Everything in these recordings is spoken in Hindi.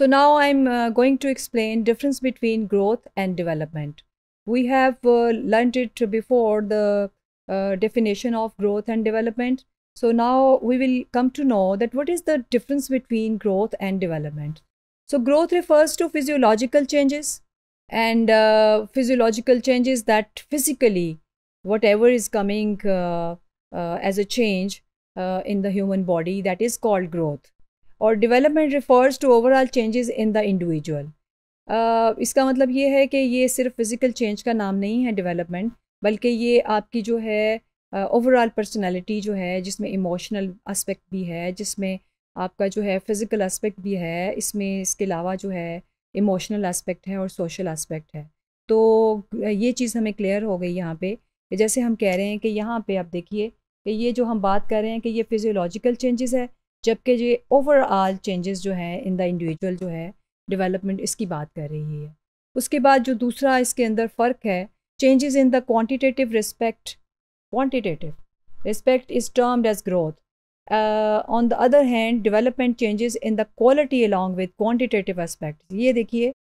So now I'm uh, going to explain difference between growth and development. We have uh, learned it before the uh, definition of growth and development. So now we will come to know that what is the difference between growth and development. So growth refers to physiological changes and uh, physiological changes that physically whatever is coming uh, uh, as a change in the human body that is called growth और development refers to overall changes in the individual इसका मतलब ये है कि ये सिर्फ फ़िज़िकल चेंज का नाम नहीं है डेवलपमेंट बल्कि ये आपकी जो है ओवरऑल uh, पर्सनालिटी जो है जिसमें इमोशनल एस्पेक्ट भी है जिसमें आपका जो है फ़िज़िकल एस्पेक्ट भी है इसमें इसके अलावा जो है इमोशनल एस्पेक्ट है और सोशल एस्पेक्ट है तो uh, ये चीज़ हमें क्लियर हो गई यहाँ पे जैसे हम कह रहे हैं कि यहाँ पे आप देखिए कि ये जो हम बात कर रहे हैं कि ये फिज़ियोलॉजिकल चेंजेस है जबकि ये ओवरऑल चेंजेस जो है इन द इंडिविजुअल जो है डेवलपमेंट इसकी बात कर रही है उसके बाद जो दूसरा इसके अंदर फ़र्क है changes in the quantitative respect quantitative respect is termed as growth on the other hand development changes in the quality along with quantitative aspect ये देखिए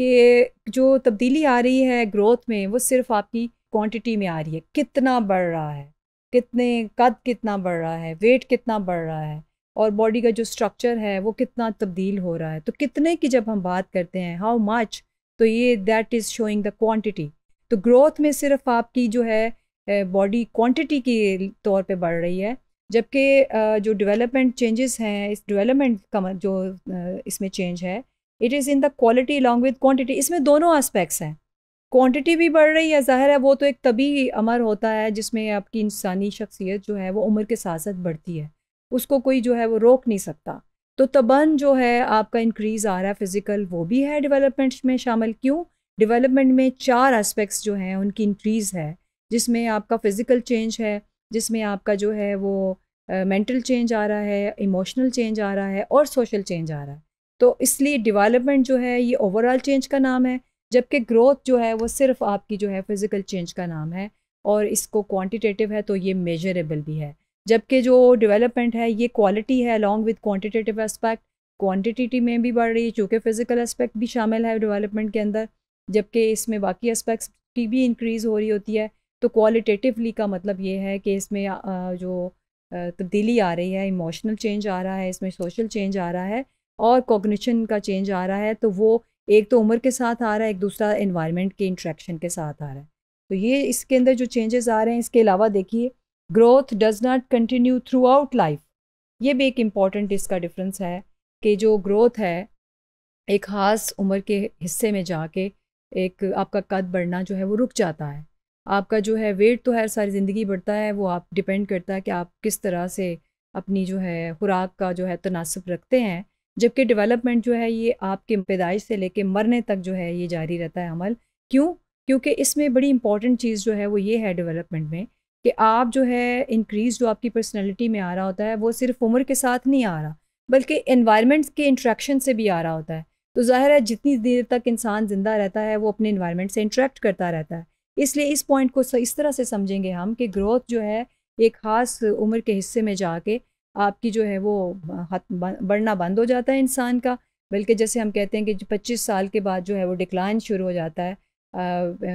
कि जो तब्दीली आ रही है ग्रोथ में वो सिर्फ आपकी क्वान्टिटी में आ रही है कितना बढ़ रहा है कितने कद कितना बढ़ रहा है वेट कितना बढ़ रहा है और बॉडी का जो स्ट्रक्चर है वो कितना तब्दील हो रहा है तो कितने की जब हम बात करते हैं हाउ मच तो ये that is showing the quantity तो ग्रोथ में सिर्फ आपकी जो है बॉडी क्वांटिटी के तौर पे बढ़ रही है जबकि जो डेवलपमेंट चेंजेस हैं इस डेवलपमेंट का जो इसमें चेंज है it is in the quality along with quantity इसमें दोनों आस्पेक्ट्स हैं क्वांटिटी भी बढ़ रही है ज़ाहिर है वो तो एक तभी अमर होता है जिसमें आपकी इंसानी शख्सियत जो है वो उम्र के साथ साथ बढ़ती है उसको कोई जो है वो रोक नहीं सकता तो तबन जो है आपका इंक्रीज़ आ रहा है फिज़िकल वो भी है डेवलपमेंट में शामिल क्यों डेवलपमेंट में चार एस्पेक्ट्स जो हैं उनकी इंक्रीज़ है जिसमें आपका फ़िज़िकल चेंज है जिसमें आपका जो है वो मेंटल uh, चेंज आ रहा है इमोशनल चेंज आ रहा है और सोशल चेंज आ रहा है तो इसलिए डेवलपमेंट जो है ये ओवरऑल चेंज का नाम है जबकि ग्रोथ जो है वो सिर्फ आपकी जो है फ़िज़िकल चेंज का नाम है और इसको क्वांटिटेटिव है तो ये मेजरेबल भी है जबकि जो डेवलपमेंट है ये क्वालिटी है along with quantitative aspect quantity में भी बढ़ रही है चूँकि फ़िज़िकल एस्पेक्ट भी शामिल है डिवेलपमेंट के अंदर जबकि इसमें बाकी एस्पेक्ट्स की भी इंक्रीज़ हो रही होती है तो क्वालिटेटिवली का मतलब ये है कि इसमें जो तब्दीली आ रही है इमोशनल चेंज आ रहा है इसमें सोशल चेंज आ रहा है और कॉग्निशन का चेंज आ रहा है तो वो एक तो उम्र के साथ आ रहा है एक दूसरा इन्वायरमेंट के इंट्रैक्शन के साथ आ रहा है तो ये इसके अंदर जो चेंजेस आ रहे हैं इसके अलावा देखिए growth does not continue throughout life ये भी एक इम्पॉर्टेंट इसका डिफरेंस है कि जो ग्रोथ है एक ख़ास उम्र के हिस्से में जाके एक आपका कद बढ़ना जो है वो रुक जाता है आपका जो है वेट तो है सारी ज़िंदगी बढ़ता है वो आप डिपेंड करता है कि आप किस तरह से अपनी जो है खुराक का जो है तनासब रखते हैं जबकि डेवलपमेंट जो है ये आपके पैदाइश से लेके मरने तक जो है ये जारी रहता है अमल क्यों क्योंकि इसमें बड़ी इंपॉर्टेंट चीज़ जो है वो ये है डेवलपमेंट में कि आप जो है इंक्रीज जो आपकी पर्सनैलिटी में आ रहा होता है वो सिर्फ उम्र के साथ नहीं आ रहा बल्कि इन्वायरमेंट के इंट्रैक्शन से भी आ रहा होता है तो ज़ाहिर है जितनी देर तक इंसान ज़िंदा रहता है वो अपने इन्वायरमेंट से इंट्रैक्ट करता रहता है इसलिए इस पॉइंट को इस तरह से समझेंगे हम कि ग्रोथ जो है एक ख़ास उम्र के हिस्से में जाके आपकी जो है वो बढ़ना बंद हो जाता है इंसान का बल्कि जैसे हम कहते हैं कि पच्चीस साल के बाद जो है वो डिक्लाइन शुरू हो जाता है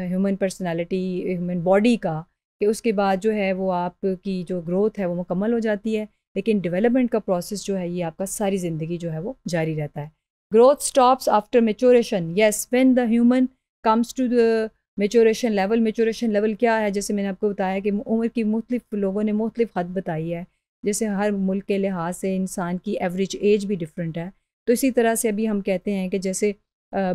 ह्यूमन पर्सनालिटी ह्यूमन बॉडी का कि उसके बाद जो है वो आपकी जो ग्रोथ है वो मुकम्मल हो जाती है लेकिन डेवलपमेंट का प्रोसेस जो है ये आपका सारी ज़िंदगी जो है वो जारी रहता है growth stops after maturation yes when the human comes to the maturation level maturation level क्या है जैसे मैंने आपको बताया कि उम्र की मुख्तफ लोगों ने मुख्तफ हद बताई है जैसे हर मुल्क के लिहाज से इंसान की एवरेज एज भी डिफरेंट है तो इसी तरह से अभी हम कहते हैं कि जैसे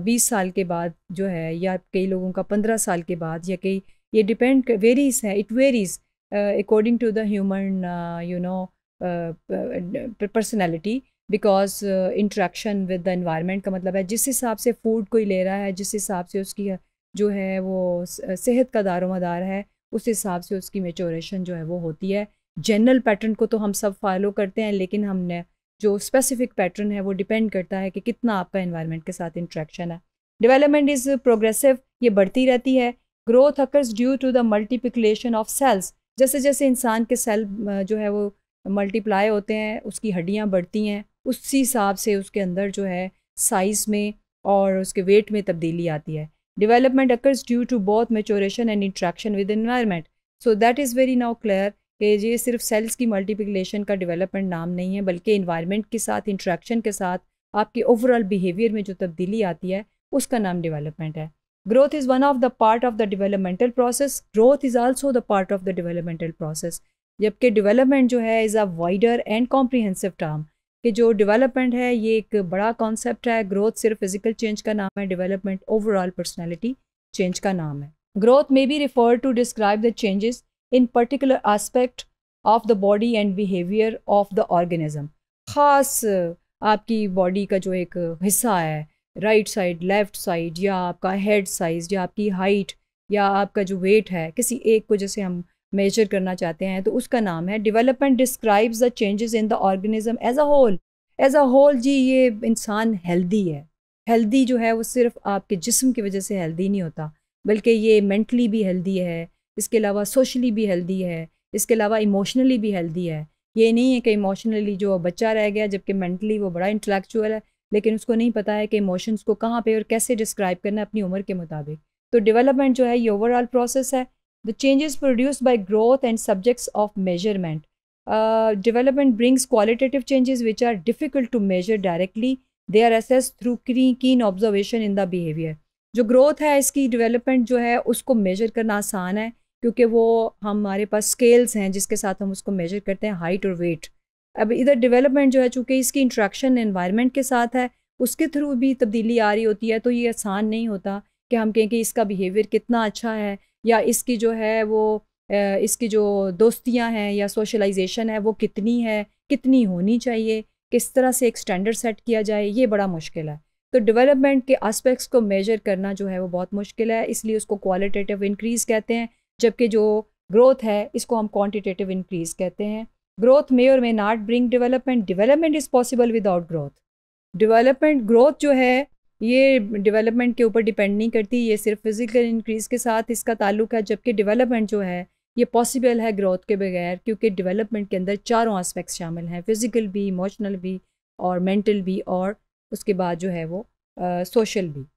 बीस साल के बाद जो है या कई लोगों का पंद्रह साल के बाद या कई ये डिपेंड वेरीज है it varies according to the human you know personality because interaction with the environment का मतलब है जिस हिसाब से फूड कोई ले रहा है जिस हिसाब से उसकी uh, जो है वो uh, सेहत का दारोमदार है उस हिसाब से उसकी मेचोरेशन जो है वो होती है जनरल पैटर्न को तो हम सब फॉलो करते हैं लेकिन हमने जो स्पेसिफिक पैटर्न है वो डिपेंड करता है कि कितना आपका इन्वायरमेंट के साथ इंट्रैक्शन है डेवलपमेंट इज़ प्रोग्रेसिव ये बढ़ती रहती है growth occurs due to the multiplication of cells जैसे जैसे इंसान के सेल जो है वो मल्टीप्लाई होते हैं उसकी हड्डियाँ बढ़ती हैं उसी हिसाब से उसके अंदर जो है साइज़ में और उसके वेट में तब्दीली आती है development occurs due to both maturation and interaction with environment so that is very now clear कि ये सिर्फ सेल्स की मल्टीप्लिकेशन का डिवेलपमेंट नाम नहीं है बल्कि इन्वायरमेंट के साथ इंट्रैक्शन के साथ आपके ओवरऑल बिहेवियर में जो तब्दीली आती है उसका नाम डिवेलपमेंट है growth is one of the part of the developmental process growth is also the part of the developmental process जबकि development जो है is a wider and comprehensive term कि जो development है ये एक बड़ा concept है growth सिर्फ physical change का नाम है development overall personality change का नाम है growth may be referred to describe the changes in particular aspect of the body and behavior of the organism खास आपकी बॉडी का जो एक हिस्सा है राइट साइड लेफ़्ट साइड या आपका हेड साइज़ या आपकी हाइट या आपका जो वेट है किसी एक को जैसे हम मेजर करना चाहते हैं तो उसका नाम है development describes the changes in the organism as a whole as a whole जी ये इंसान हेल्दी है हेल्दी जो है वो सिर्फ आपके जिस्म की वजह से हेल्दी नहीं होता बल्कि ये मेंटली भी हेल्दी है इसके अलावा सोशली भी हेल्दी है इसके अलावा इमोशनली भी हेल्दी है ये नहीं है कि इमोशनली जो बच्चा रह गया जबकि मेंटली वो बड़ा इंटेलेक्चुअल है लेकिन उसको नहीं पता है कि इमोशंस को कहाँ पे और कैसे डिस्क्राइब करना है अपनी उम्र के मुताबिक तो डेवलपमेंट जो है ये ओवरऑल प्रोसेस है the changes produce by growth and subjects of measurement development brings qualitative changes which are difficult to measure directly they are assess through क्री keen observation in the behaviour जो ग्रोथ है इसकी डिवेलपमेंट जो है उसको मेजर करना आसान है क्योंकि वो हमारे पास स्केल्स हैं जिसके साथ हम उसको मेजर करते हैं हाइट और वेट अब इधर डेवलपमेंट जो है चूँकि इसकी इंट्रैक्शन इन्वायरमेंट के साथ है उसके थ्रू भी तब्दीली आ रही होती है तो ये आसान नहीं होता कि हम कहें कि इसका बिहेवियर कितना अच्छा है या इसकी जो है वो इसकी जो दोस्तियां हैं या सोशलाइजेशन है वो कितनी है कितनी होनी चाहिए किस तरह से एक स्टैंडर्ड सेट किया जाए ये बड़ा मुश्किल है तो डेवलपमेंट के आस्पेक्ट्स को मेजर करना जो है वो बहुत मुश्किल है इसलिए उसको क्वालिटेटिव इंक्रीज़ कहते हैं जबकि जो ग्रोथ है इसको हम क्वान्टिटेटिव इंक्रीज़ कहते हैं ग्रोथ मे और may not bring development development is possible without growth development growth जो है ये डेवलपमेंट के ऊपर डिपेंड नहीं करती ये सिर्फ फिज़िकल इंक्रीज़ के साथ इसका ताल्लुक है जबकि डेवलपमेंट जो है ये पॉसिबल है ग्रोथ के बगैर क्योंकि डेवलपमेंट के अंदर चारों आस्पेक्ट्स शामिल हैं फिज़िकल भी इमोशनल भी और मेंटल भी और उसके बाद जो है वो सोशल uh, भी